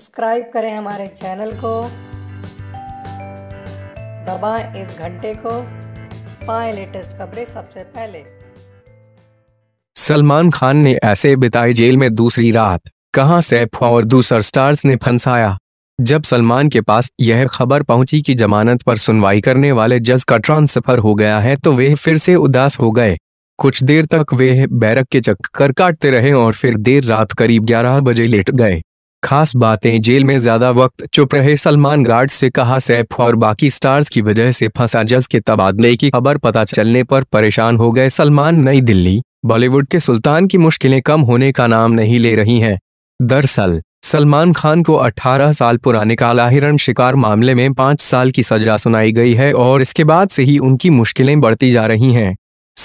subscribe करें हमारे channel को दबाएं इस घंटे को पाएं लेटेस्ट खबरें सबसे पहले सलमान खान ने ऐसे बिताई जेल में दूसरी रात कहां सैफ और दूसर स्टार्स ने फंसाया जब सलमान के पास यह खबर पहुंची कि जमानत पर सुनवाई करने वाले जज का ट्रांसफर हो गया है तो वे फिर से उदास हो गए कुछ देर तक वे बैरक के चक्कर काटते रहे और फिर देर रात करीब 11 बजे लेट गए खास बातें जेल में ज्यादा वक्त चुप रहे सलमान गार्ड से कहा सैफ और बाकी स्टार्स की वजह से फंसा जज के तबादले की खबर पता चलने पर परेशान हो गए सलमान नई दिल्ली बॉलीवुड के सुल्तान की मुश्किलें कम होने का नाम नहीं ले रही हैं दरअसल सलमान खान को 18 साल पुराने काला हिरण शिकार मामले में पांच साल की सजा सुनाई गई है और इसके बाद से ही उनकी मुश्किलें बढ़ती जा रही हैं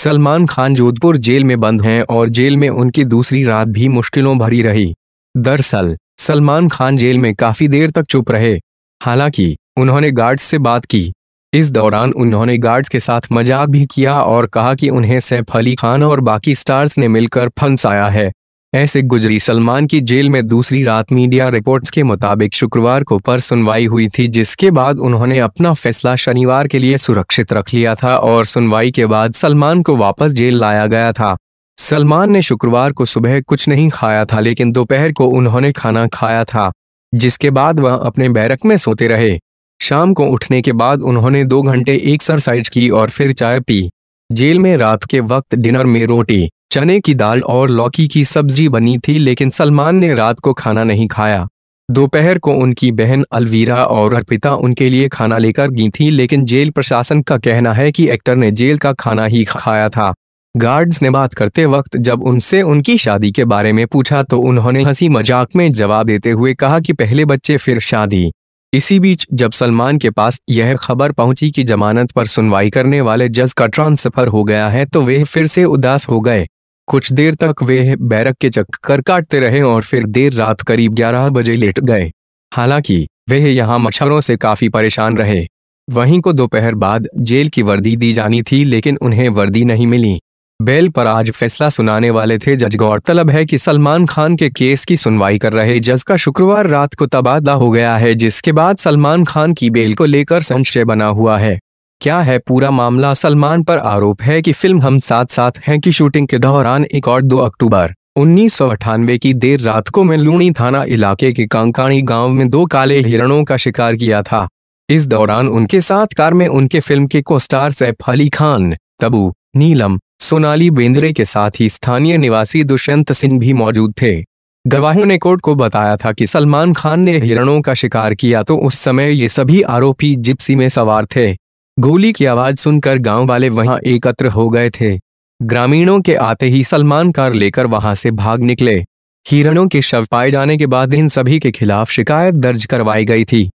सलमान खान जोधपुर जेल में बंद हैं और जेल में उनकी दूसरी रात भी मुश्किलों भरी रही दरअसल सलमान खान जेल में काफी देर तक चुप रहे हालांकि उन्होंने गार्ड्स से बात की इस दौरान उन्होंने गार्ड्स के साथ मजाक भी किया और कहा कि उन्हें सैफ अली खान और बाकी स्टार्स ने मिलकर फंसाया है ऐसे गुजरी सलमान की जेल में दूसरी रात मीडिया रिपोर्ट्स के मुताबिक शुक्रवार को पर सुनवाई हुई थी जिसके बाद उन्होंने अपना फैसला शनिवार के लिए सुरक्षित रख लिया था और सुनवाई के बाद सलमान को वापस जेल लाया गया था सलमान ने शुक्रवार को सुबह कुछ नहीं खाया था लेकिन दोपहर को उन्होंने खाना खाया था जिसके बाद वह अपने बैरक में सोते रहे शाम को उठने के बाद उन्होंने दो घंटे एक्सरसाइज की और फिर चाय पी जेल में रात के वक्त डिनर में रोटी चने की दाल और लौकी की सब्जी बनी थी लेकिन सलमान ने रात को खाना नहीं खाया दोपहर को उनकी बहन अलवीरा और अर्पिता उनके लिए खाना लेकर गई थी लेकिन जेल प्रशासन का कहना है कि एक्टर ने जेल का खाना ही खाया था गार्ड्स ने बात करते वक्त जब उनसे उनकी शादी के बारे में पूछा तो उन्होंने हंसी मजाक में जवाब देते हुए कहा कि पहले बच्चे फिर शादी इसी बीच जब सलमान के पास यह खबर पहुंची कि जमानत पर सुनवाई करने वाले जज का ट्रांसफर हो गया है तो वे फिर से उदास हो गए कुछ देर तक वे बैरक के चक्कर काटते रहे और फिर देर रात करीब ग्यारह बजे लेट गए हालांकि वे यहाँ मच्छरों से काफी परेशान रहे वहीं को दोपहर बाद जेल की वर्दी दी जानी थी लेकिन उन्हें वर्दी नहीं मिली बेल पर आज फैसला सुनाने वाले थे जज गौरतलब है कि सलमान खान के केस की सुनवाई कर रहे जज का शुक्रवार रात को तबादला हो गया है जिसके बाद सलमान खान की बेल को लेकर संशय बना हुआ है क्या है पूरा मामला सलमान पर आरोप है कि फिल्म हम साथ साथ हैं की शूटिंग के दौरान एक और दो अक्टूबर उन्नीस की देर रात को लूणी थाना इलाके के कांकाणी गांव में दो काले हिरणों का शिकार किया था इस दौरान उनके साथ कार में उनके फिल्म के कोस्टार सैफ अली खान तबू नीलम सोनाली बेंद्रे के साथ ही स्थानीय निवासी दुष्यंत सिंह भी मौजूद थे गवाहों ने कोर्ट को बताया था कि सलमान खान ने हिरणों का शिकार किया तो उस समय ये सभी आरोपी जिप्सी में सवार थे गोली की आवाज सुनकर गांव वाले वहां एकत्र हो गए थे ग्रामीणों के आते ही सलमान कार लेकर वहां से भाग निकले हिरणों के शव पाए जाने के बाद इन सभी के खिलाफ शिकायत दर्ज करवाई गई थी